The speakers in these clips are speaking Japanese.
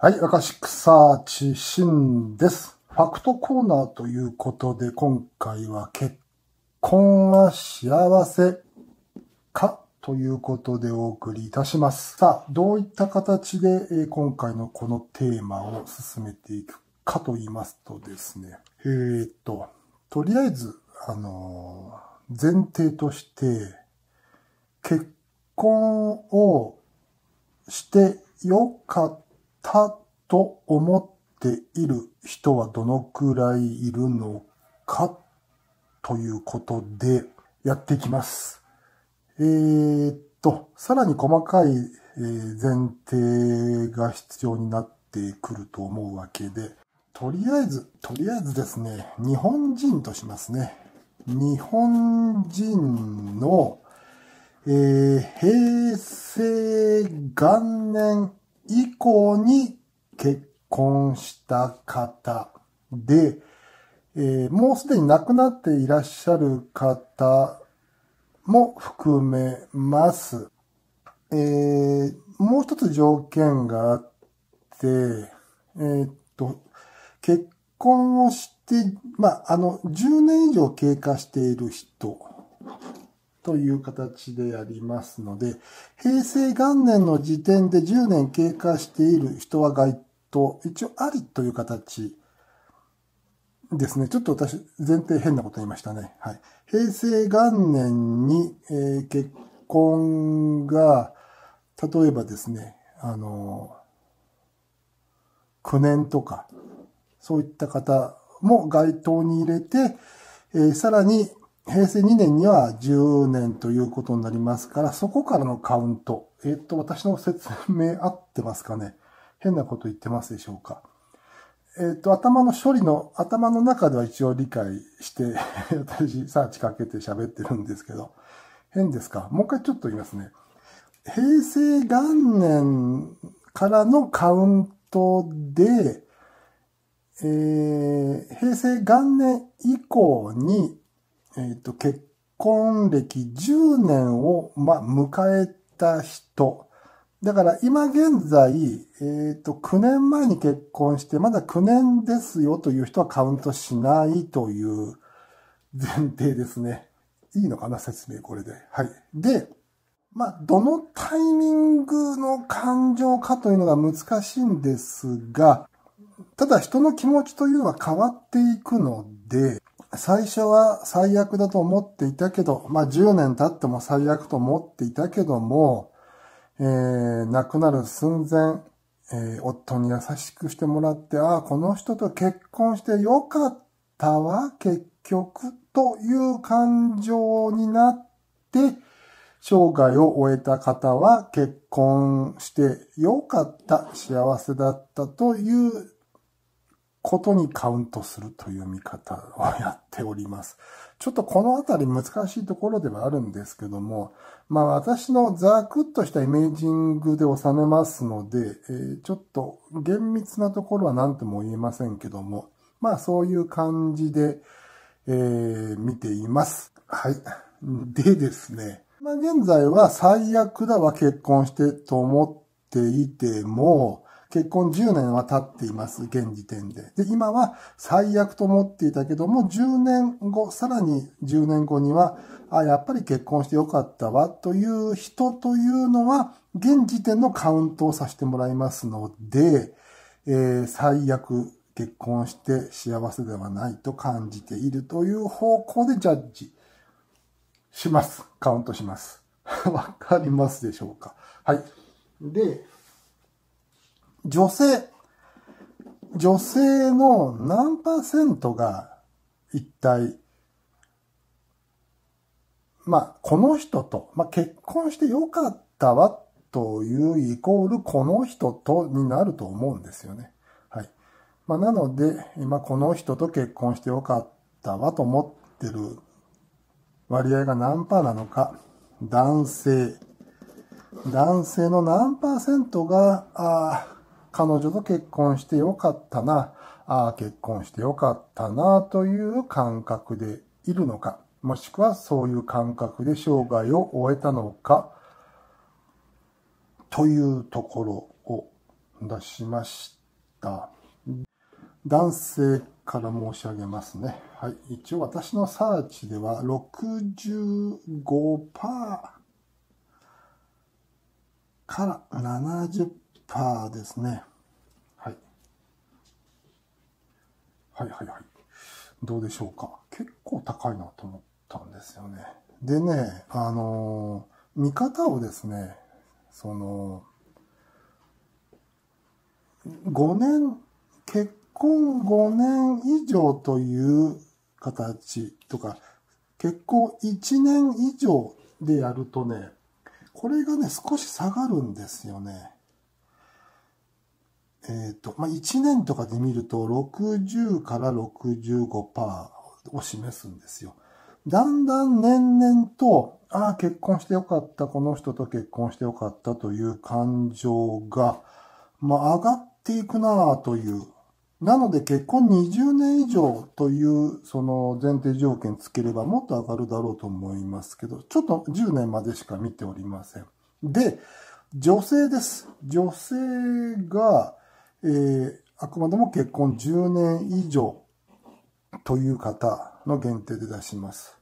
はい、カシックサーチシンです。ファクトコーナーということで、今回は結婚は幸せかということでお送りいたします。さあ、どういった形で今回のこのテーマを進めていくかと言いますとですね、えー、っと、とりあえず、あのー、前提として、結婚をしてよかったたと思っている人はどのくらいいるのかということでやっていきます。えー、っと、さらに細かい前提が必要になってくると思うわけで、とりあえず、とりあえずですね、日本人としますね。日本人の、えー、平成元年以降に結婚した方で、えー、もうすでに亡くなっていらっしゃる方も含めます。えー、もう一つ条件があって、えー、っと、結婚をして、まあ、あの、10年以上経過している人という形でありますので、平成元年の時点で10年経過している人は該当、一応ありという形ですね。ちょっと私、前提変なこと言いましたね。はい。平成元年に、えー、結婚が、例えばですね、あのー、9年とか、そういった方も該当に入れて、えー、さらに平成2年には10年ということになりますから、そこからのカウント。えっ、ー、と、私の説明合ってますかね変なこと言ってますでしょうかえっ、ー、と、頭の処理の、頭の中では一応理解して、私、サーチかけて喋ってるんですけど、変ですかもう一回ちょっと言いますね。平成元年からのカウントで、えー、平成元年以降にえーと、と結婚歴10年を、ま、迎えた人。だから今現在、えっ、ー、と、9年前に結婚して、まだ9年ですよという人はカウントしないという前提ですね。いいのかな説明これで。はい。で、まあ、どのタイミングの感情かというのが難しいんですが、ただ人の気持ちというのは変わっていくので、最初は最悪だと思っていたけど、まあ10年経っても最悪と思っていたけども、えー、亡くなる寸前、えー、夫に優しくしてもらって、ああ、この人と結婚してよかったわ、結局、という感情になって、生涯を終えた方は結婚してよかった、幸せだったということにカウントするという見方をやっております。ちょっとこのあたり難しいところではあるんですけども、まあ私のざくっとしたイメージングで収めますので、えー、ちょっと厳密なところは何とも言えませんけども、まあそういう感じで、えー、見ています。はい。でですね、まあ現在は最悪だわ結婚してと思っていても、結婚10年は経っています、現時点で。で、今は最悪と思っていたけども、10年後、さらに10年後には、あ、やっぱり結婚してよかったわ、という人というのは、現時点のカウントをさせてもらいますので、えー、最悪結婚して幸せではないと感じているという方向でジャッジします。カウントします。わかりますでしょうかはい。で、女性、女性の何パーセントが一体、まあ、この人と、まあ、結婚してよかったわというイコールこの人とになると思うんですよね。はい。まあ、なので、今この人と結婚してよかったわと思ってる割合が何パーなのか、男性、男性の何パーセントが、あ彼女と結婚してよかったな、ああ、結婚してよかったな、という感覚でいるのか、もしくはそういう感覚で生涯を終えたのか、というところを出しました。男性から申し上げますね。はい。一応私のサーチでは65%から70%パーですね。はい。はいはいはい。どうでしょうか。結構高いなと思ったんですよね。でね、あのー、見方をですね、その、5年、結婚5年以上という形とか、結婚1年以上でやるとね、これがね、少し下がるんですよね。えっ、ー、と、まあ、1年とかで見ると、60から65%を示すんですよ。だんだん年々と、ああ、結婚してよかった、この人と結婚してよかったという感情が、まあ、上がっていくなあという。なので結婚20年以上というその前提条件つければもっと上がるだろうと思いますけど、ちょっと10年までしか見ておりません。で、女性です。女性が、えー、あくまでも結婚10年以上という方の限定で出します。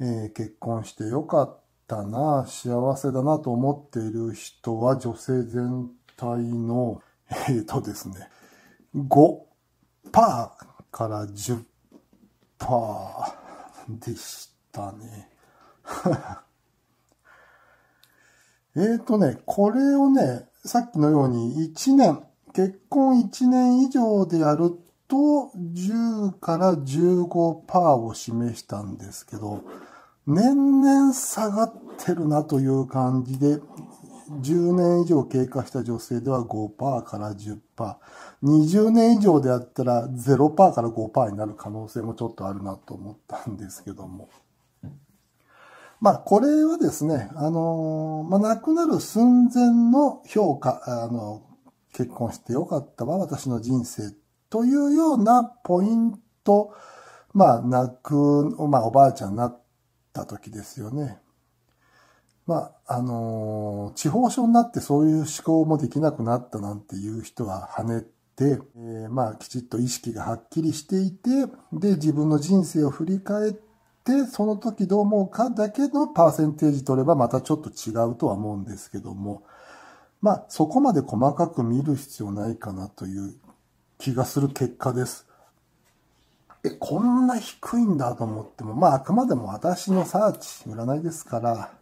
えー、結婚してよかったな、幸せだなと思っている人は女性全体の、えー、とですね、5%から10%でしたね。えっとね、これをね、さっきのように1年結婚1年以上でやると10から15%を示したんですけど、年々下がってるなという感じで、10年以上経過した女性では5%から10%、20年以上であったら0%から5%になる可能性もちょっとあるなと思ったんですけども。まあ、これはですね、あのまあ、亡くなる寸前の評価、あの結婚してよかったわ、私の人生というようなポイント、まあ、泣く、まあ、おばあちゃんになった時ですよね。まあ、あのー、地方症になってそういう思考もできなくなったなんていう人は跳ねて、えー、まあ、きちっと意識がはっきりしていて、で、自分の人生を振り返って、その時どう思うかだけのパーセンテージ取ればまたちょっと違うとは思うんですけども、まあ、そこまで細かく見る必要ないかなという気がする結果です。え、こんな低いんだと思っても、まあ、あくまでも私のサーチ、占いですから、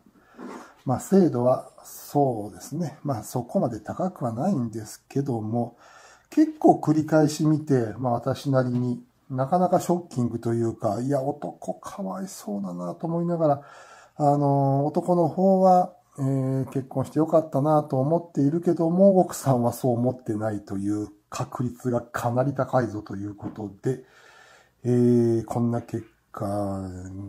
まあ、精度はそうですね。まあ、そこまで高くはないんですけども、結構繰り返し見て、まあ、私なりになかなかショッキングというか、いや、男かわいそうだなと思いながら、あの、男の方は、えー、結婚してよかったなと思っているけども、奥さんはそう思ってないという確率がかなり高いぞということで、えー、こんな結果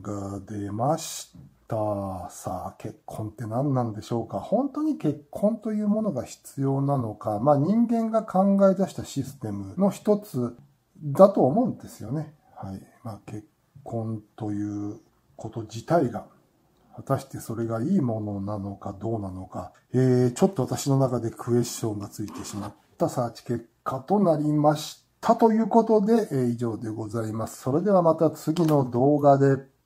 が出ました。さあ、結婚って何なんでしょうか本当に結婚というものが必要なのか、まあ人間が考え出したシステムの一つだと思うんですよね。はい。まあ結婚ということ自体が果たしてそれがいいものなのかどうなのか、えー、ちょっと私の中でクエスチョンがついてしまったサーチ結果となりました。ということで、えー、以上でございます。それではまた次の動画で。